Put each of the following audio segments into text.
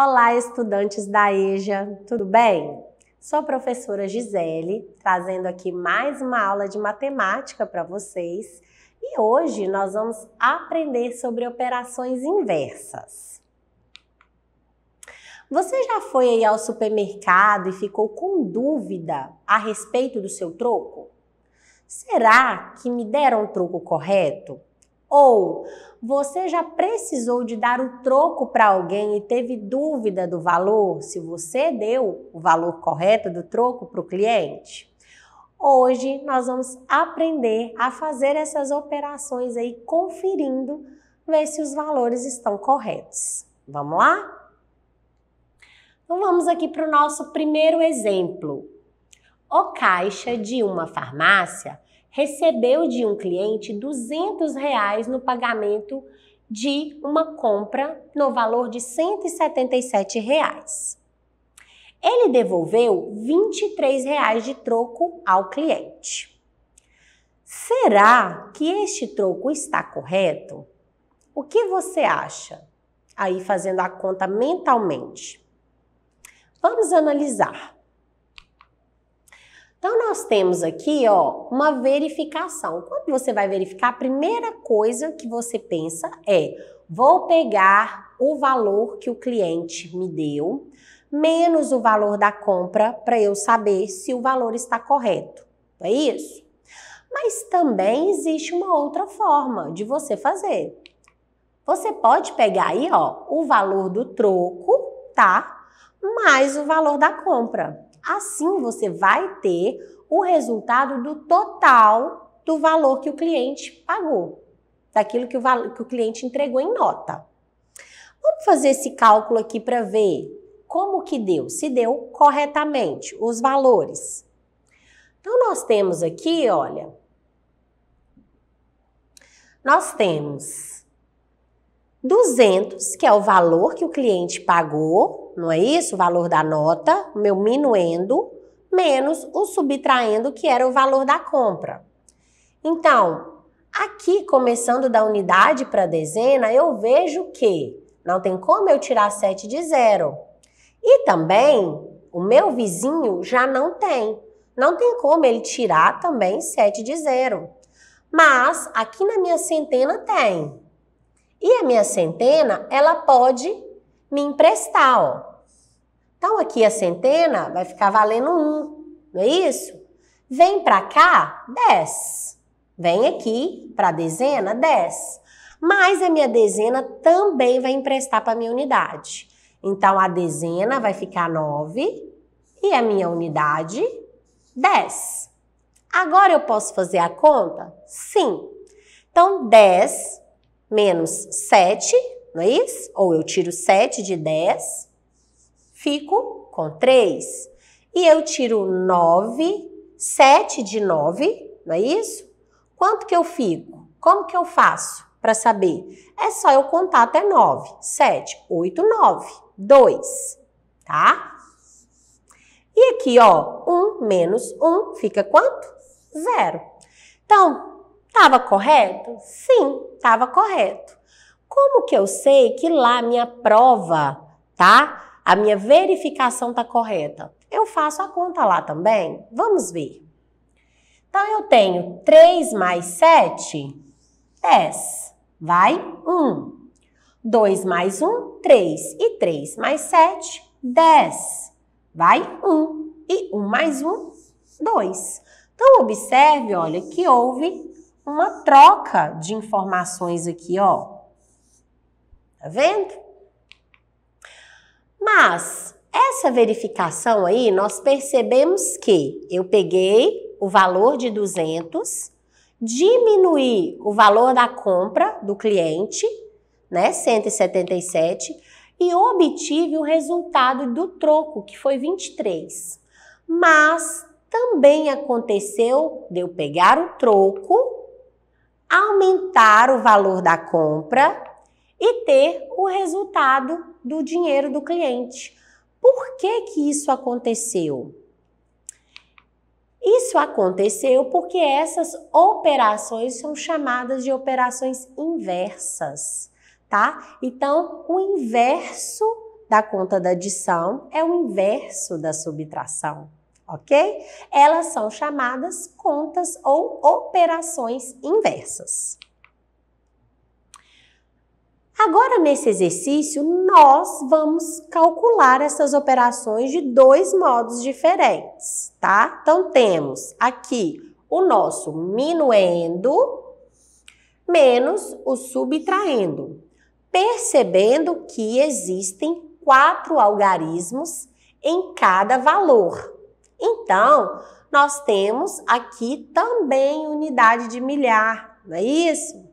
Olá, estudantes da EJA, tudo bem? Sou a professora Gisele, trazendo aqui mais uma aula de matemática para vocês e hoje nós vamos aprender sobre operações inversas. Você já foi aí ao supermercado e ficou com dúvida a respeito do seu troco? Será que me deram o troco correto? Ou você já precisou de dar o troco para alguém e teve dúvida do valor, se você deu o valor correto do troco para o cliente? Hoje nós vamos aprender a fazer essas operações aí conferindo ver se os valores estão corretos. Vamos lá? Então vamos aqui para o nosso primeiro exemplo. O caixa de uma farmácia recebeu de um cliente 200 reais no pagamento de uma compra no valor de 177 reais. Ele devolveu 23 reais de troco ao cliente. Será que este troco está correto? O que você acha? Aí fazendo a conta mentalmente. Vamos analisar. Então nós temos aqui, ó, uma verificação. Quando você vai verificar, a primeira coisa que você pensa é: vou pegar o valor que o cliente me deu menos o valor da compra para eu saber se o valor está correto. É isso? Mas também existe uma outra forma de você fazer. Você pode pegar aí, ó, o valor do troco, tá? Mais o valor da compra. Assim você vai ter o resultado do total do valor que o cliente pagou, daquilo que o, que o cliente entregou em nota. Vamos fazer esse cálculo aqui para ver como que deu, se deu corretamente os valores. Então nós temos aqui, olha, nós temos 200, que é o valor que o cliente pagou, não é isso? O valor da nota, o meu minuendo, menos o subtraindo, que era o valor da compra. Então, aqui, começando da unidade para a dezena, eu vejo que não tem como eu tirar 7 de zero. E também, o meu vizinho já não tem. Não tem como ele tirar também 7 de zero. Mas aqui na minha centena tem. E a minha centena, ela pode me emprestar, ó. Então aqui a centena vai ficar valendo 1, não é isso? Vem para cá, 10. Vem aqui para a dezena, 10. Mas a minha dezena também vai emprestar para a minha unidade. Então a dezena vai ficar 9 e a minha unidade 10. Agora eu posso fazer a conta? Sim. Então 10 menos 7, não é isso? Ou eu tiro 7 de 10, fico com 3. E eu tiro 9, 7 de 9, não é isso? Quanto que eu fico? Como que eu faço para saber? É só eu contar até 9. 7, 8, 9, 2, tá? E aqui, ó, 1 menos 1 fica quanto? Zero. Então, Estava correto? Sim, estava correto. Como que eu sei que lá a minha prova, tá? A minha verificação está correta? Eu faço a conta lá também? Vamos ver. Então eu tenho 3 mais 7, 10. Vai 1. 2 mais 1, 3. E 3 mais 7, 10. Vai 1. E 1 mais 1, 2. Então, observe, olha, que houve uma troca de informações aqui, ó. Tá vendo? Mas essa verificação aí, nós percebemos que eu peguei o valor de 200, diminuí o valor da compra do cliente, né, 177, e obtive o resultado do troco, que foi 23. Mas também aconteceu de eu pegar o troco aumentar o valor da compra e ter o resultado do dinheiro do cliente. Por que que isso aconteceu? Isso aconteceu porque essas operações são chamadas de operações inversas, tá? Então, o inverso da conta da adição é o inverso da subtração ok? Elas são chamadas contas ou operações inversas. Agora, nesse exercício, nós vamos calcular essas operações de dois modos diferentes, tá? Então, temos aqui o nosso minuendo menos o subtraindo, percebendo que existem quatro algarismos em cada valor, então, nós temos aqui também unidade de milhar, não é isso?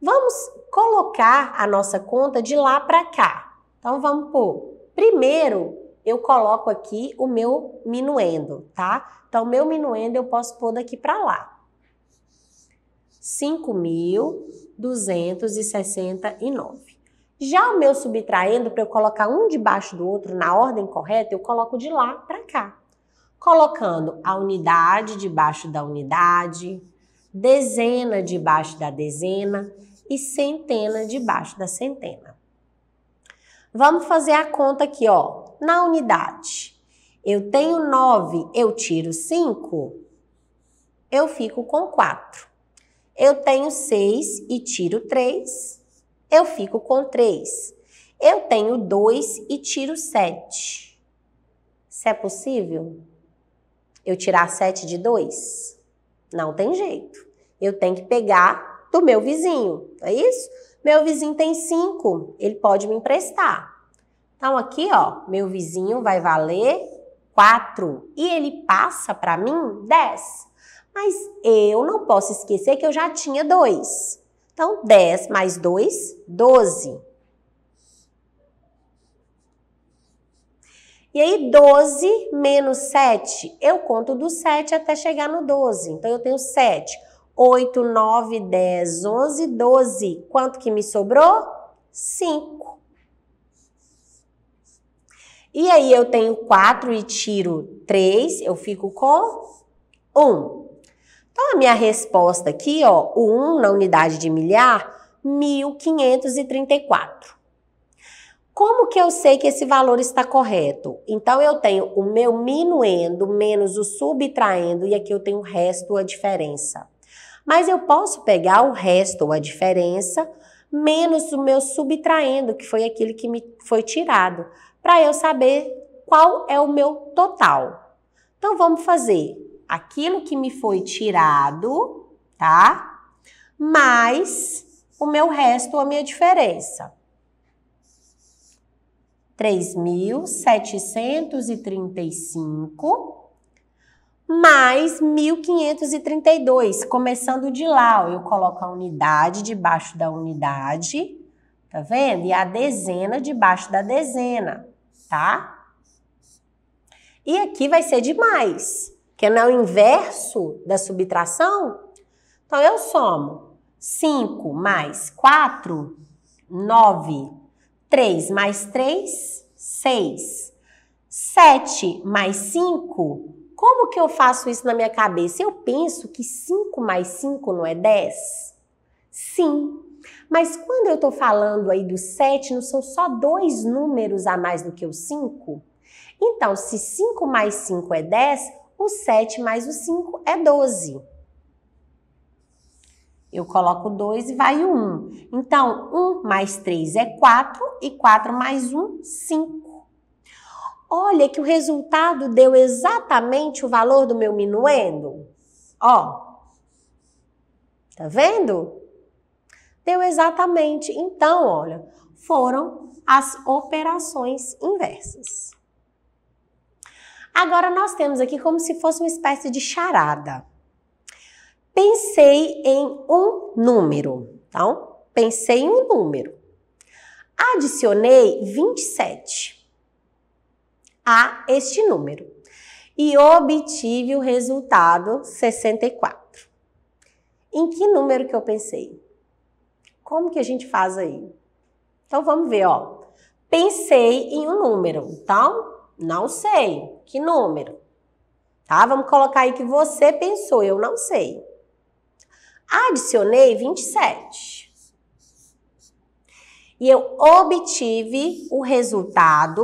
Vamos colocar a nossa conta de lá para cá. Então, vamos por. Primeiro, eu coloco aqui o meu minuendo, tá? Então, meu minuendo eu posso pôr daqui para lá. 5.269. Já o meu subtraindo, para eu colocar um debaixo do outro na ordem correta, eu coloco de lá para cá colocando a unidade debaixo da unidade, dezena debaixo da dezena e centena debaixo da centena. Vamos fazer a conta aqui, ó, na unidade. Eu tenho 9, eu tiro 5, eu fico com 4. Eu tenho 6 e tiro 3, eu fico com 3. Eu tenho 2 e tiro 7. Se é possível? eu tirar 7 de 2? Não tem jeito. Eu tenho que pegar do meu vizinho, não é isso? Meu vizinho tem 5, ele pode me emprestar. Então aqui, ó, meu vizinho vai valer 4 e ele passa para mim 10. Mas eu não posso esquecer que eu já tinha 2. Então 10 mais 2, 12. E aí, 12 menos 7, eu conto do 7 até chegar no 12. Então, eu tenho 7, 8, 9, 10, 11, 12. Quanto que me sobrou? 5. E aí, eu tenho 4 e tiro 3, eu fico com 1. Então, a minha resposta aqui, ó, o 1 na unidade de milhar, 1534. Como que eu sei que esse valor está correto? Então eu tenho o meu minuendo menos o subtraindo e aqui eu tenho o resto, ou a diferença. Mas eu posso pegar o resto, ou a diferença, menos o meu subtraindo, que foi aquele que me foi tirado, para eu saber qual é o meu total. Então vamos fazer aquilo que me foi tirado, tá? Mais o meu resto, ou a minha diferença. 3.735 mais 1.532, começando de lá. Ó, eu coloco a unidade debaixo da unidade, tá vendo? E a dezena debaixo da dezena, tá? E aqui vai ser demais, que não é o inverso da subtração. Então, eu somo 5 mais 4, 9 3 mais 3, 6. 7 mais 5, como que eu faço isso na minha cabeça? Eu penso que 5 mais 5 não é 10? Sim, mas quando eu estou falando aí do 7, não são só dois números a mais do que o 5? Então, se 5 mais 5 é 10, o 7 mais o 5 é 12. Eu coloco 2 e vai 1. Um. Então, 1 um mais 3 é 4 e 4 mais 1, um, 5. Olha que o resultado deu exatamente o valor do meu minuendo. Ó, tá vendo? Deu exatamente. Então, olha, foram as operações inversas. Agora, nós temos aqui como se fosse uma espécie de charada. Pensei em um número, então pensei em um número. Adicionei 27 a este número e obtive o resultado 64. Em que número que eu pensei? Como que a gente faz aí? Então vamos ver, ó. Pensei em um número, então não sei que número. Tá? Vamos colocar aí que você pensou, eu não sei. Adicionei 27. E eu obtive o resultado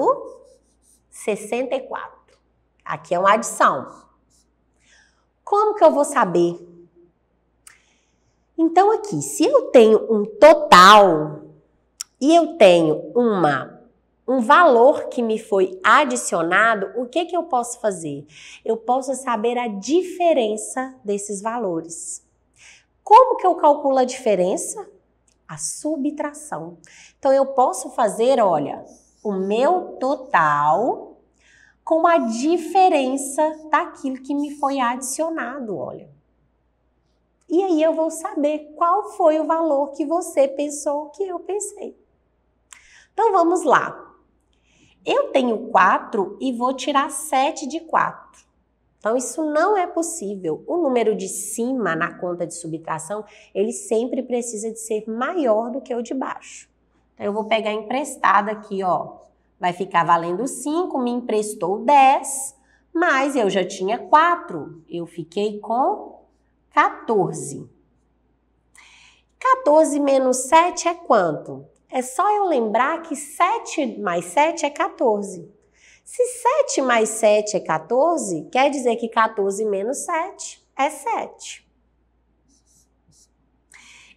64. Aqui é uma adição. Como que eu vou saber? Então, aqui, se eu tenho um total e eu tenho uma um valor que me foi adicionado, o que, que eu posso fazer? Eu posso saber a diferença desses valores. Como que eu calculo a diferença? A subtração. Então eu posso fazer, olha, o meu total com a diferença daquilo que me foi adicionado, olha. E aí eu vou saber qual foi o valor que você pensou que eu pensei. Então vamos lá. Eu tenho 4 e vou tirar 7 de 4. Então isso não é possível. O número de cima na conta de subtração, ele sempre precisa de ser maior do que o de baixo. Então eu vou pegar emprestado aqui, ó, vai ficar valendo 5, me emprestou 10, mas eu já tinha 4, eu fiquei com 14. 14 menos 7 é quanto? É só eu lembrar que 7 mais 7 é 14. Se 7 mais 7 é 14, quer dizer que 14 menos 7 é 7.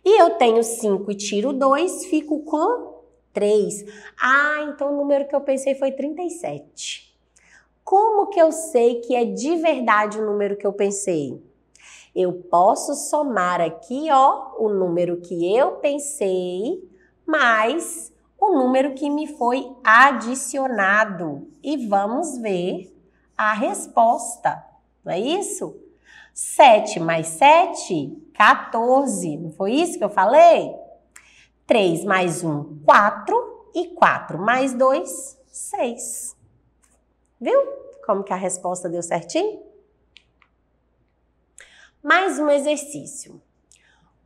E eu tenho 5 e tiro 2, fico com 3. Ah, então o número que eu pensei foi 37. Como que eu sei que é de verdade o número que eu pensei? Eu posso somar aqui, ó, o número que eu pensei mais o número que me foi adicionado e vamos ver a resposta, não é isso? 7 mais 7, 14, não foi isso que eu falei? 3 mais 1, 4 e 4 mais 2, 6. Viu como que a resposta deu certinho? Mais um exercício.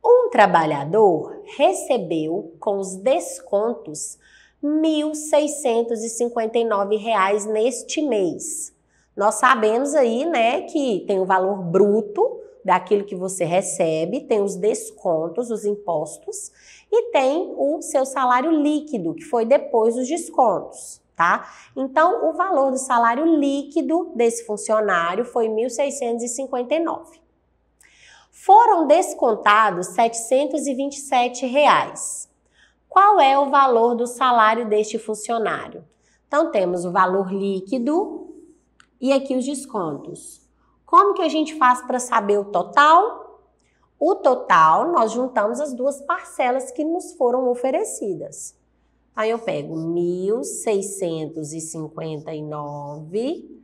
Um trabalhador recebeu com os descontos R$ 1.659 neste mês. Nós sabemos aí, né, que tem o valor bruto daquilo que você recebe, tem os descontos, os impostos e tem o seu salário líquido, que foi depois dos descontos, tá? Então, o valor do salário líquido desse funcionário foi 1.659. Foram descontados R$ 727. Qual é o valor do salário deste funcionário? Então temos o valor líquido e aqui os descontos. Como que a gente faz para saber o total? O total, nós juntamos as duas parcelas que nos foram oferecidas. Aí eu pego 1.659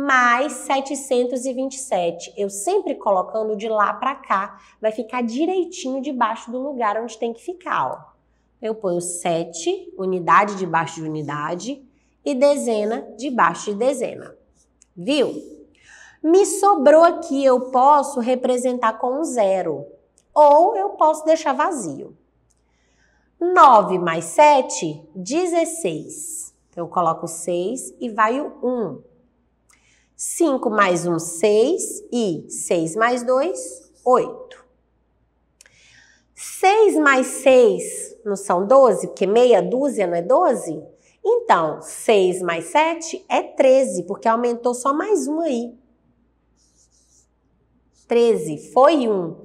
mais 727. Eu sempre colocando de lá para cá, vai ficar direitinho debaixo do lugar onde tem que ficar, ó. Eu ponho 7, unidade debaixo de unidade, e dezena debaixo de dezena. Viu? Me sobrou aqui, eu posso representar com zero. Ou eu posso deixar vazio. 9 mais 7, 16. eu coloco 6 e vai o 1. 5 mais 1, 6. E 6 mais 2, 8. 6 mais 6 não são 12? Porque meia dúzia não é 12? Então, 6 mais 7 é 13, porque aumentou só mais um aí. 13 foi 1.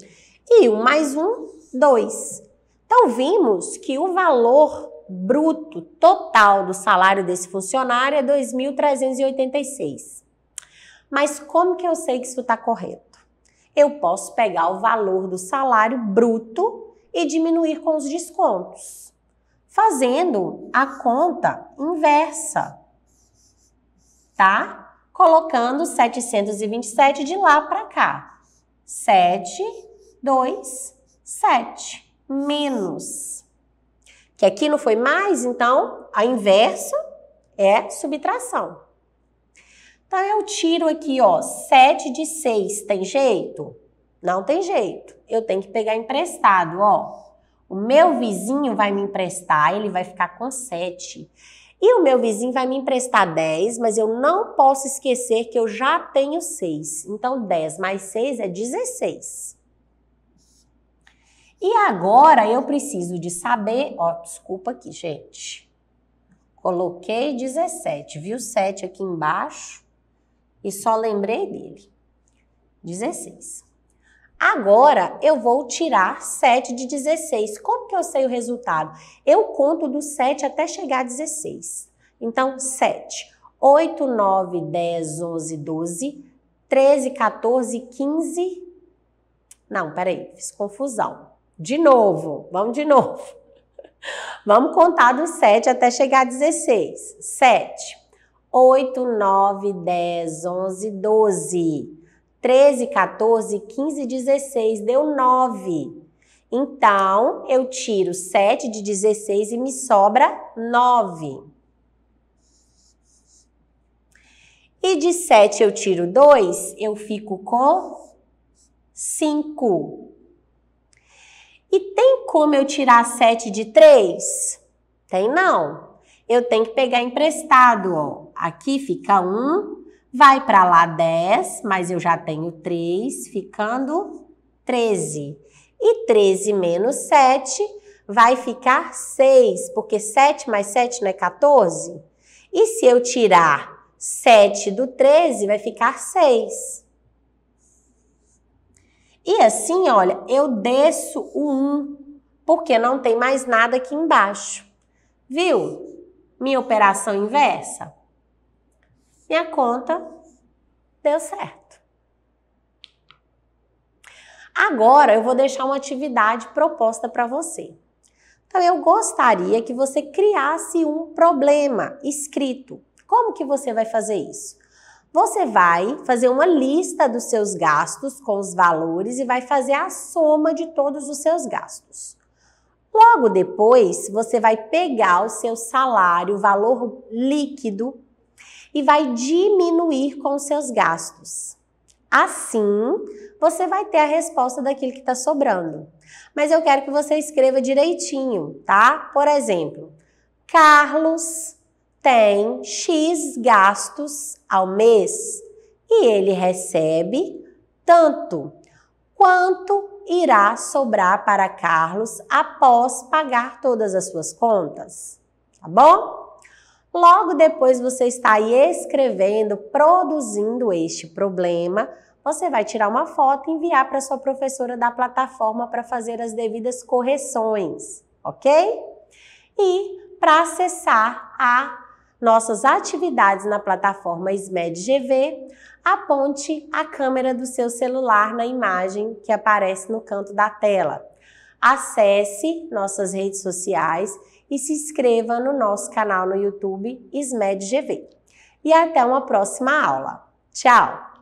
E 1 mais 1, 2. Então, vimos que o valor bruto total do salário desse funcionário é 2.386. Mas como que eu sei que isso está correto? Eu posso pegar o valor do salário bruto e diminuir com os descontos, fazendo a conta inversa, tá? Colocando 727 de lá para cá. 7, 2, 7, menos. Que aqui não foi mais, então a inversa é subtração. Tá, eu tiro aqui, ó, 7 de 6, tem jeito? Não tem jeito. Eu tenho que pegar emprestado, ó. O meu vizinho vai me emprestar, ele vai ficar com 7. E o meu vizinho vai me emprestar 10, mas eu não posso esquecer que eu já tenho 6. Então, 10 mais 6 é 16. E agora eu preciso de saber, ó, desculpa aqui, gente. Coloquei 17, viu? 7 aqui embaixo e só lembrei dele. 16. Agora eu vou tirar 7 de 16. Como que eu sei o resultado? Eu conto do 7 até chegar a 16. Então, 7. 8, 9, 10, 11, 12, 13, 14, 15. Não, peraí, fiz confusão. De novo, vamos de novo. Vamos contar do 7 até chegar a 16. 7, 8, 9, 10, 11, 12. 13, 14, 15, 16, deu 9. Então, eu tiro 7 de 16 e me sobra 9. E de 7 eu tiro 2, eu fico com 5. E tem como eu tirar 7 de 3? Tem não. Eu tenho que pegar emprestado, ó aqui fica 1, vai para lá 10, mas eu já tenho 3, ficando 13. E 13 menos 7 vai ficar 6, porque 7 mais 7 não é 14? E se eu tirar 7 do 13, vai ficar 6. E assim, olha, eu desço o 1, porque não tem mais nada aqui embaixo. Viu? Minha operação inversa. Minha conta deu certo. Agora eu vou deixar uma atividade proposta para você. Então eu gostaria que você criasse um problema escrito. Como que você vai fazer isso? Você vai fazer uma lista dos seus gastos com os valores e vai fazer a soma de todos os seus gastos. Logo depois, você vai pegar o seu salário, o valor líquido e vai diminuir com os seus gastos. Assim, você vai ter a resposta daquilo que está sobrando. Mas eu quero que você escreva direitinho, tá? Por exemplo, Carlos tem X gastos ao mês e ele recebe tanto. Quanto irá sobrar para Carlos após pagar todas as suas contas? Tá bom? Logo depois você está aí escrevendo, produzindo este problema, você vai tirar uma foto e enviar para sua professora da plataforma para fazer as devidas correções, ok? E para acessar a nossas atividades na plataforma SMED GV, aponte a câmera do seu celular na imagem que aparece no canto da tela. Acesse nossas redes sociais e se inscreva no nosso canal no YouTube SMEDGV. GV. E até uma próxima aula. Tchau!